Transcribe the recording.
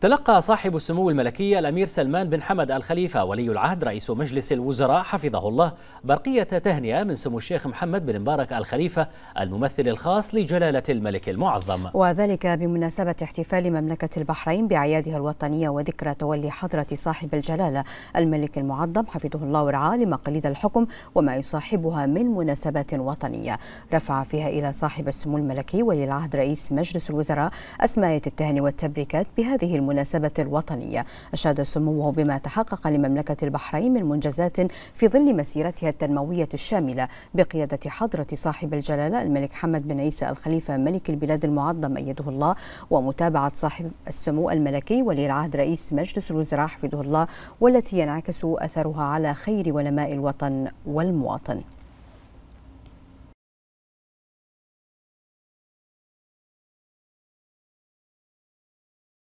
تلقى صاحب السمو الملكي الأمير سلمان بن حمد الخليفة ولي العهد رئيس مجلس الوزراء حفظه الله برقية تهنئة من سمو الشيخ محمد بن مبارك الخليفة الممثل الخاص لجلالة الملك المعظم وذلك بمناسبة احتفال مملكة البحرين بأعيادها الوطنية وذكرى تولي حضرة صاحب الجلالة الملك المعظم حفظه الله ورعاه لمقاليد الحكم وما يصاحبها من مناسبات وطنية رفع فيها إلى صاحب السمو الملكي ولي العهد رئيس مجلس الوزراء أسماء التهاني والتبريكات بهذه الم... المناسبة الوطنية أشاد سموه بما تحقق لمملكة البحرين من منجزات في ظل مسيرتها التنموية الشاملة بقيادة حضرة صاحب الجلالة الملك حمد بن عيسى الخليفة ملك البلاد المعظم أيده الله ومتابعة صاحب السمو الملكي ولي العهد رئيس مجلس الوزراء حفظه الله والتي ينعكس أثرها على خير ونماء الوطن والمواطن